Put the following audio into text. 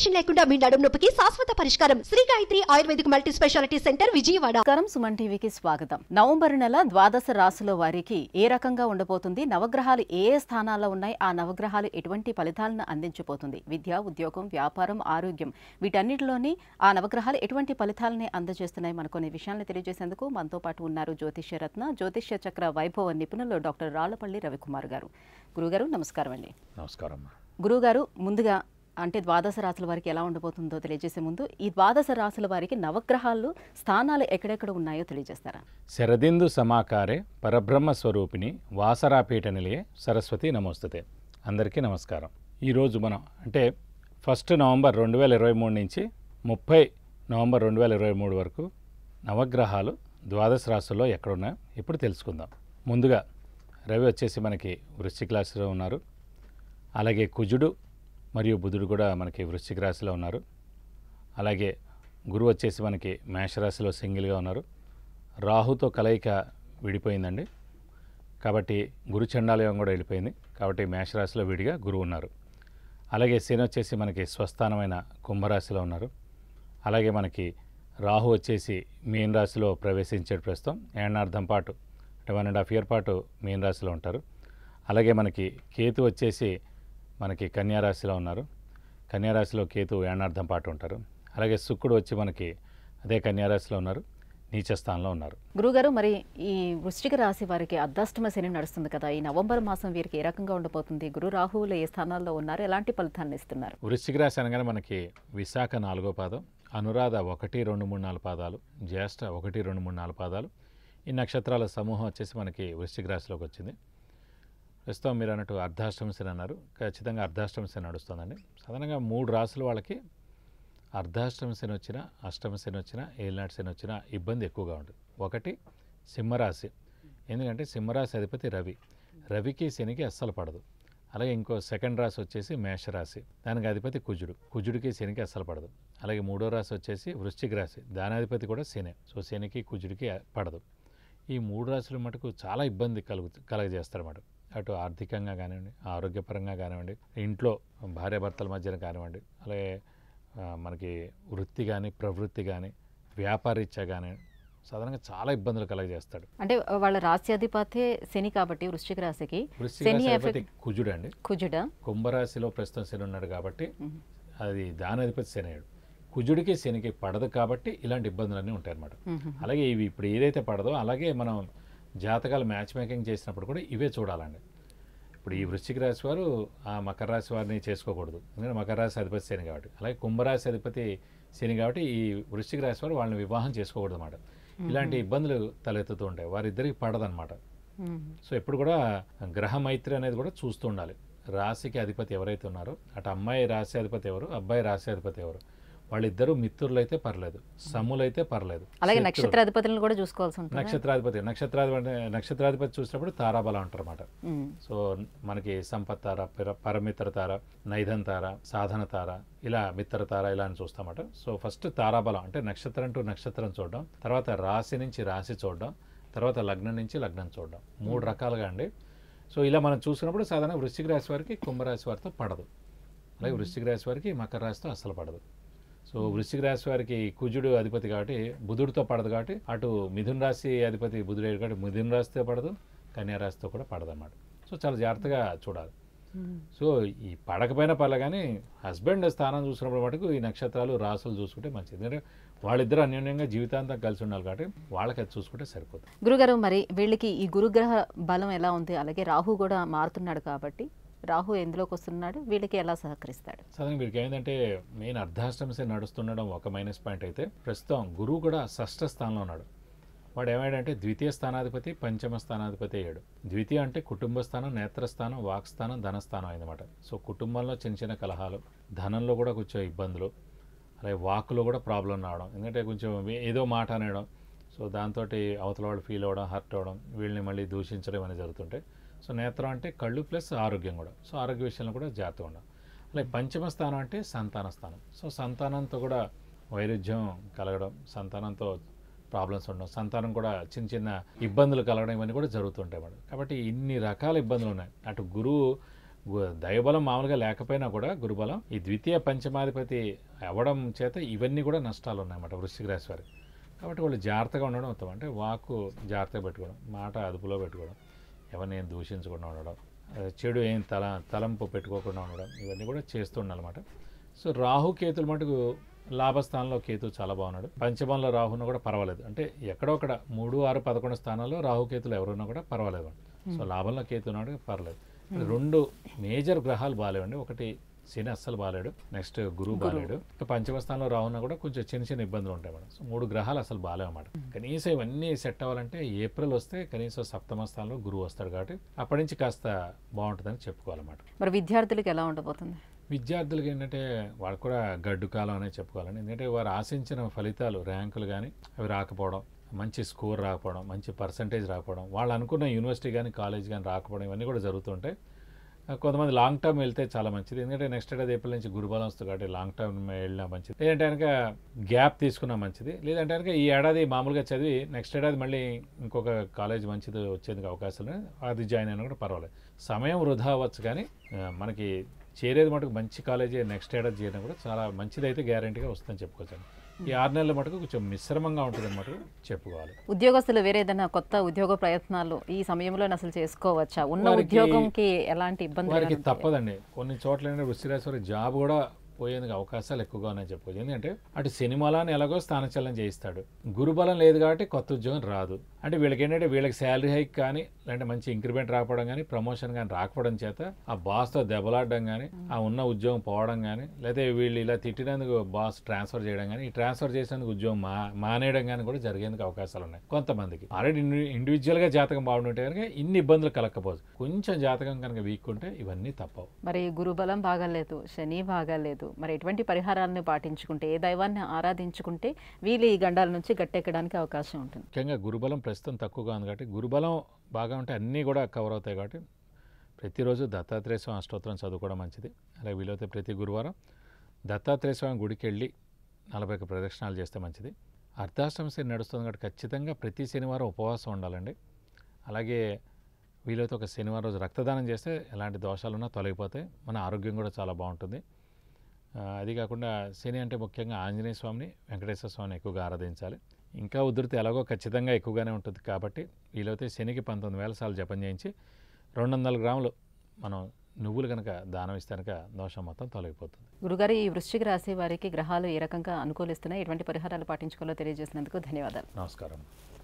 Inflation లేకుండా మీ నడుము నొప్పికి శాశ్వత పరిష్కారం Shri Gayatri ayurvedic multi speciality centre Vijayawada కరం సుమన్ టీవీకి స్వాగతం నవంబర్ నెల ద్వాదశ రాశుల వారికి ఏ రకంగా ఉండబోతుంది నవగ్రహాలు ఏ స్థానాల్లో ఉన్నాయి ఆ నవగ్రహాలు ఎటువంటి ఫలితాలను అందించబోతుంది విద్య ఉద్యోగం వ్యాపారం ఆరోగ్యం వీటన్నిటిలోని ఆ నవగ్రహాలు ఎటువంటి ఫలితాలని అందజేస్తున్నాయి మన కొన్ని విషయాలను తెలియజేసేందుకు మనతో పాటు ఉన్నారు జ్యోతిష్య రత్న జ్యోతిష్య చక్ర వైభవ నిపుణులు డాక్టర్ రాళ్లపల్లి రవికుమార్ గారు గురుగారు నమస్కారం అండి నమస్కారం గారు ముందుగా అంటే ద్వాదశ రాశుల వారికి ఎలా ఉండబోతుందో తెలియజేసే ముందు ఈ ద్వాదశ రాశుల వారికి నవగ్రహాలు స్థానాలు ఎక్కడెక్కడ ఉన్నాయో తెలియజేస్తారా శరదిందు సమాకారే పరబ్రహ్మ స్వరూపిణి వాసరాపీఠ నిలయే సరస్వతి నమోస్తుతే అందరికీ నమస్కారం ఈరోజు మనం అంటే ఫస్ట్ నవంబర్ రెండు వేల ఇరవై మూడు నుంచి ముప్పై నవంబర్ రెండు వేల ఇరవై మూడు వరకు నవగ్రహాలు ద్వాదశ రాశుల్లో ఎక్కడున్నాయో ఇప్పుడు తెలుసుకుందాం ముందుగా రవి వచ్చేసి మనకి వృశ్చిక రాశిలో ఉన్నారు అలాగే కుజుడు మరియు బుధుడు కూడా మనకి వృశ్చిక రాశిలో ఉన్నారు అలాగే గురువు వచ్చేసి మనకి మేషరాశిలో సింగిల్గా ఉన్నారు రాహుతో కలయిక విడిపోయిందండి కాబట్టి గురు చండాలయం కూడా వెళ్ళిపోయింది కాబట్టి మేషరాశిలో విడిగా గురువు ఉన్నారు అలాగే శని వచ్చేసి మనకి స్వస్థానమైన కుంభరాశిలో ఉన్నారు అలాగే మనకి రాహు వచ్చేసి మీన్ రాశిలో ప్రవేశించాడు ప్రస్తుతం ఏడార్థం పాటు అంటే వన్ అండ్ హాఫ్ ఇయర్ పాటు మీన్ రాశిలో ఉంటారు అలాగే మనకి కేతు వచ్చేసి మనకి కన్యారాశిలో ఉన్నారు కన్యారాశిలో కేతు యానార్థం పాటు ఉంటారు అలాగే శుక్రుడు వచ్చి మనకి అదే కన్యారాశిలో ఉన్నారు నీచ స్థానంలో ఉన్నారు గురుగారు మరి ఈ వృష్టిక రాశి వారికి అర్ధాష్టమ శని నడుస్తుంది కదా ఈ నవంబర్ మాసం వీరికి ఏ రకంగా ఉండబోతుంది గురు రాహువులు ఏ స్థానాల్లో ఉన్నారు ఎలాంటి ఫలితాన్ని ఇస్తున్నారు వృష్టిక రాశి అనగానే మనకి విశాఖ నాలుగో పాదం అనురాధ ఒకటి రెండు మూడు నాలుగు పాదాలు జ్యేష్ఠ ఒకటి రెండు మూడు నాలుగు పాదాలు ఈ నక్షత్రాల సమూహం వచ్చేసి మనకి వృష్టిక రాశిలోకి వచ్చింది ప్రస్తుతం మీరు అన్నట్టు అర్ధాష్టమిశని అన్నారు ఖచ్చితంగా అర్ధాష్టమిశని నడుస్తుందండి సాధారణంగా మూడు రాసుల వాళ్ళకి అర్ధాష్టమిశని వచ్చినా అష్టమిశని వచ్చినా ఏలినాటి శని వచ్చినా ఇబ్బంది ఎక్కువగా ఉంటుంది ఒకటి సింహరాశి ఎందుకంటే సింహరాశి అధిపతి రవి రవికి శనికి అస్సలు పడదు అలాగే ఇంకో సెకండ్ రాశి వచ్చేసి మేషరాశి దానికి అధిపతి కుజుడు కుజుడికి శనికి అస్సలు పడదు అలాగే మూడో రాశి వచ్చేసి వృశ్చిక రాశి దానాధిపతి కూడా శని సో శనికి కుజుడికి పడదు ఈ మూడు రాశులు మటుకు చాలా ఇబ్బంది కలుగు అన్నమాట అటు ఆర్థికంగా కానివ్వండి ఆరోగ్యపరంగా కానివ్వండి ఇంట్లో భార్యాభర్తల మధ్యన కానివ్వండి అలాగే మనకి వృత్తి కానీ ప్రవృత్తి కానీ వ్యాపారీత్యా కానీ సాధారణంగా చాలా ఇబ్బందులు కలగజేస్తాడు అంటే వాళ్ళ రాశ్యాధిపతి శని కాబట్టి వృశ్చిక రాశికి కుజుడు అండి కుజుడ కుంభరాశిలో ప్రస్తుతం శని ఉన్నాడు కాబట్టి అది దానాధిపతి శనియుడు కుజుడికి శనికి పడదు కాబట్టి ఇలాంటి ఇబ్బందులన్నీ ఉంటాయి అనమాట అలాగే ఇవి ఇప్పుడు ఏదైతే పడదో అలాగే మనం జాతకాలు మ్యాచ్ మేకింగ్ చేసినప్పుడు కూడా ఇవే చూడాలండి ఇప్పుడు ఈ వృశ్చిక రాశి వారు ఆ మకర రాశి వారిని చేసుకోకూడదు ఎందుకంటే మకర రాశి అధిపతి శని కాబట్టి అలాగే కుంభరాశి అధిపతి శని కాబట్టి ఈ వృశ్చిక రాశి వారు వాళ్ళని వివాహం చేసుకోకూడదు అన్నమాట ఇలాంటి ఇబ్బందులు తలెత్తుతూ ఉంటాయి వారిద్దరికి పడదనమాట సో ఎప్పుడు కూడా గ్రహ మైత్రి అనేది కూడా చూస్తూ ఉండాలి రాశికి అధిపతి ఎవరైతే ఉన్నారో అటు అమ్మాయి రాశి అధిపతి ఎవరు అబ్బాయి రాశి అధిపతి ఎవరు వాళ్ళిద్దరూ మిత్రులు అయితే పర్లేదు సమ్ములైతే పర్లేదు అలాగే నక్షత్రాధిపతులను కూడా చూసుకోవాల్సి ఉంటుంది నక్షత్రాధిపతి నక్షత్రాధిపతి నక్షత్రాధిపతి చూసినప్పుడు తారాబలం ఉంటారు అనమాట సో మనకి సంపత్ తార పరమిత్ర తార నైధన్ తార సాధన తార ఇలా మిత్ర తార ఇలా అని చూస్తామట సో ఫస్ట్ తారాబలం అంటే నక్షత్రం టు నక్షత్రం చూడడం తర్వాత రాశి నుంచి రాశి చూడడం తర్వాత లగ్నం నుంచి లగ్నం చూడడం మూడు రకాలుగా అండి సో ఇలా మనం చూసినప్పుడు సాధారణ వృశ్చిక రాశి వారికి కుంభరాశి వారితో పడదు అలాగే వృశ్చిక రాశి వారికి మకర రాశితో అస్సలు పడదు సో వృశ్చిక రాశి వారికి కుజుడు అధిపతి కాబట్టి బుధుడితో పడదు కాబట్టి అటు మిథున్ రాశి అధిపతి బుధుడు కాబట్టి మిథున్ రాశితో పడదు కన్యా రాశితో కూడా పడదు అన్నమాట సో చాలా జాగ్రత్తగా చూడాలి సో ఈ పడకపోయినా పర్లే కానీ హస్బెండ్ స్థానం చూసినప్పుడు మటుకు ఈ నక్షత్రాలు రాసులు చూసుకుంటే మంచిది ఎందుకంటే వాళ్ళిద్దరూ అన్యోన్యంగా జీవితాంతం కలిసి ఉండాలి కాబట్టి వాళ్ళకి అది చూసుకుంటే సరిపోతుంది గురుగారు మరి వీళ్ళకి ఈ గురుగ్రహ బలం ఎలా ఉంది అలాగే రాహు కూడా మారుతున్నాడు కాబట్టి రాహు ఎందులోకి వస్తున్నాడు వీళ్ళకి ఎలా సహకరిస్తాడు సరే వీరికి ఏంటంటే మెయిన్ అర్ధాష్టమిసే నడుస్తుండడం ఒక మైనస్ పాయింట్ అయితే ప్రస్తుతం గురువు కూడా షష్ఠ స్థానంలో ఉన్నాడు వాడు ఏమైందంటే ద్వితీయ స్థానాధిపతి పంచమ స్థానాధిపతి అయ్యాడు ద్వితీయ అంటే కుటుంబ స్థానం నేత్రస్థానం వాక్స్థానం ధనస్థానం అయిందన్నమాట సో కుటుంబంలో చిన్న చిన్న కలహాలు ధనంలో కూడా కొంచెం ఇబ్బందులు అలాగే వాక్లో కూడా ప్రాబ్లం రావడం ఎందుకంటే కొంచెం ఏదో మాట అనేయడం సో దాంతో అవతల వాళ్ళు ఫీల్ అవ్వడం హర్ట్ అవ్వడం వీళ్ళని మళ్ళీ దూషించడం అనేది జరుగుతుంటాయి సో నేత్రం అంటే కళ్ళు ప్లస్ ఆరోగ్యం కూడా సో ఆరోగ్య విషయంలో కూడా జాగ్రత్తగా ఉండాలి అలాగే పంచమ స్థానం అంటే సంతాన స్థానం సో సంతానంతో కూడా వైరుధ్యం కలగడం సంతానంతో ప్రాబ్లమ్స్ ఉండడం సంతానం కూడా చిన్న చిన్న ఇబ్బందులు కలగడం ఇవన్నీ కూడా జరుగుతుంటాయి మేడం కాబట్టి ఇన్ని రకాల ఇబ్బందులు ఉన్నాయి అటు గురువు దైవబలం మామూలుగా లేకపోయినా కూడా గురుబలం ఈ ద్వితీయ పంచమాధిపతి అవ్వడం చేత ఇవన్నీ కూడా నష్టాలు ఉన్నాయన్నమాట వృశ్చిక రాశి వారికి కాబట్టి వాళ్ళు జాగ్రత్తగా ఉండడం అవుతాం అంటే వాకు జాగ్రత్తగా పెట్టుకోవడం మాట అదుపులో పెట్టుకోవడం ఎవరిని దూషించకుండా ఉండడం చెడు ఏం తల తలంపు పెట్టుకోకుండా ఉండడం ఇవన్నీ కూడా చేస్తుండనమాట సో రాహు కేతులు మటుకు లాభస్థానంలో కేతు చాలా బాగున్నాడు పంచమంలో రాహున్న కూడా పర్వాలేదు అంటే ఎక్కడొక్కడ మూడు ఆరు పదకొండు స్థానాల్లో రాహుకేతులు ఎవరున్నా కూడా పర్వాలేదు సో hmm. లాభంలో కేతు ఉన్నాడు పర్వాలేదు రెండు మేజర్ గ్రహాలు బాగాలేవండి ఒకటి శని అస్సలు బాగాలేడు నెక్స్ట్ గురువు బాగాలేడు పంచమ స్థానంలో రావున్నా కూడా కొంచెం చిన్న చిన్న ఇబ్బందులు ఉంటాయి మేడం సో మూడు గ్రహాలు అసలు బాగాలేవన్నమాట కనీసం ఇవన్నీ సెట్ అవ్వాలంటే ఏప్రిల్ వస్తే కనీసం సప్తమ స్థానంలో గురువు వస్తాడు కాబట్టి అప్పటి నుంచి కాస్త బాగుంటుందని చెప్పుకోవాలన్నమాట మరి విద్యార్థులకు ఎలా ఉండబోతుంది విద్యార్థులకు ఏంటంటే వాళ్ళు కూడా గడ్డు కాలం అనే చెప్పుకోవాలని ఎందుకంటే వారు ఆశించిన ఫలితాలు ర్యాంకులు కానీ అవి రాకపోవడం మంచి స్కోర్ రాకపోవడం మంచి పర్సంటేజ్ రాకపోవడం వాళ్ళు అనుకున్న యూనివర్సిటీ కానీ కాలేజ్ కానీ రాకపోవడం ఇవన్నీ కూడా జరుగుతుంటాయి కొంతమంది లాంగ్ టర్మ్ వెళ్తే చాలా మంచిది ఎందుకంటే నెక్స్ట్ ఏడాది ఏప్రిల్ నుంచి గురుబలం వస్తుంది కాబట్టి లాంగ్ టర్మ్ వెళ్ళినా మంచిది లేదంటే కనుక గ్యాప్ తీసుకున్నా మంచిది లేదంటే కనుక ఈ ఏడాది మామూలుగా చదివి నెక్స్ట్ ఏడాది మళ్ళీ ఇంకొక కాలేజ్ మంచిది వచ్చేందుకు లేదు అది జాయిన్ అయినా కూడా పర్వాలేదు సమయం వృధా అవ్వచ్చు కానీ మనకి చేరేది మటుకు మంచి కాలేజీ నెక్స్ట్ ఏడాది చేయడం కూడా చాలా మంచిదైతే గ్యారంటీగా వస్తుందని చెప్పుకోవచ్చు ఈ ఆరు నెలల మటుకు కొంచెం మిశ్రమంగా ఉంటుంది అన్నమాట చెప్పుకోవాలి ఉద్యోగస్తులు వేరేదైనా కొత్త ఉద్యోగ ప్రయత్నాలు ఈ సమయంలో అసలు చేసుకోవచ్చా ఉన్న ఉద్యోగంకి ఎలాంటి ఇబ్బంది తప్పదండి కొన్ని చోట్ల వృష్టిరాశి జాబ్ కూడా పోయేందుకు అవకాశాలు ఎక్కువగా ఉన్నాయని చెప్పుకోవచ్చు ఎందుకంటే అటు సినిమాలని ఎలాగో స్థానచలనం చేయిస్తాడు గురుబలం లేదు కాబట్టి కొత్త ఉద్యోగం రాదు అంటే వీళ్ళకి ఏంటంటే వీళ్ళకి శాలరీ హైక్ కానీ లేదంటే మంచి ఇంక్రిమెంట్ రాకపోవడం కానీ ప్రమోషన్ కానీ రాకపోవడం చేత ఆ బాస్తో దెబ్బలాడడం కానీ ఆ ఉన్న ఉద్యోగం పోవడం కానీ లేకపోతే వీళ్ళు ఇలా తిట్టినందుకు బాస్ ట్రాన్స్ఫర్ చేయడం కానీ ఈ ట్రాన్స్ఫర్ చేసేందుకు ఉద్యోగం మా మానేయడం కానీ కూడా జరిగేందుకు అవకాశాలు ఉన్నాయి కొంతమందికి ఆల్రెడీ ఇండివిజువల్గా జాతకం బాగుంటే కనుక ఇన్ని ఇబ్బందులు కలగకపోవచ్చు కొంచెం జాతకం కనుక వీక్ ఉంటే ఇవన్నీ తప్పవు మరి గురుబలం బాగాలేదు శని బాగాలేదు మరి ఎటువంటి పరిహారాలను పాటించుకుంటే ఏ దైవాన్ని ఆరాధించుకుంటే వీళ్ళు ఈ గండాల నుంచి గట్టెక్కడానికి అవకాశం ఉంటుంది ముఖ్యంగా గురుబలం ప్రస్తుతం తక్కువగా ఉంది కాబట్టి గురుబలం బాగా ఉంటే అన్నీ కూడా కవర్ అవుతాయి కాబట్టి ప్రతిరోజు దత్తాత్రేయ స్వామి అష్టోత్తరం చదువుకోవడం మంచిది అలాగే వీలైతే ప్రతి గురువారం దత్తాత్రేయ స్వామి గుడికి వెళ్ళి నలభై ఒక్క ప్రదక్షిణాలు చేస్తే మంచిది అర్ధాశ్రమ శ్రీ నడుస్తుంది కాబట్టి ఖచ్చితంగా ప్రతి శనివారం ఉపవాసం ఉండాలండి అలాగే వీలైతే ఒక శనివారం రోజు రక్తదానం చేస్తే ఎలాంటి దోషాలున్నా తొలగిపోతాయి మన ఆరోగ్యం కూడా చాలా బాగుంటుంది అది కాకుండా శని అంటే ముఖ్యంగా ఆంజనేయ స్వామిని వెంకటేశ్వర స్వామిని ఎక్కువగా ఆరాధించాలి ఇంకా ఉధృతి ఎలాగో ఖచ్చితంగా ఎక్కువగానే ఉంటుంది కాబట్టి వీలైతే శనికి పంతొమ్మిది వేల సార్లు జపం చేయించి రెండు వందల గ్రాములు మనం నువ్వులు కనుక దానం ఇస్తే కనుక దోషం మొత్తం తొలగిపోతుంది గురుగారు ఈ వృశ్చిక రాశి వారికి గ్రహాలు ఏ రకంగా అనుకూలిస్తున్నాయి ఎటువంటి పరిహారాలు పాటించుకోవాలో తెలియజేసినందుకు ధన్యవాదాలు నమస్కారం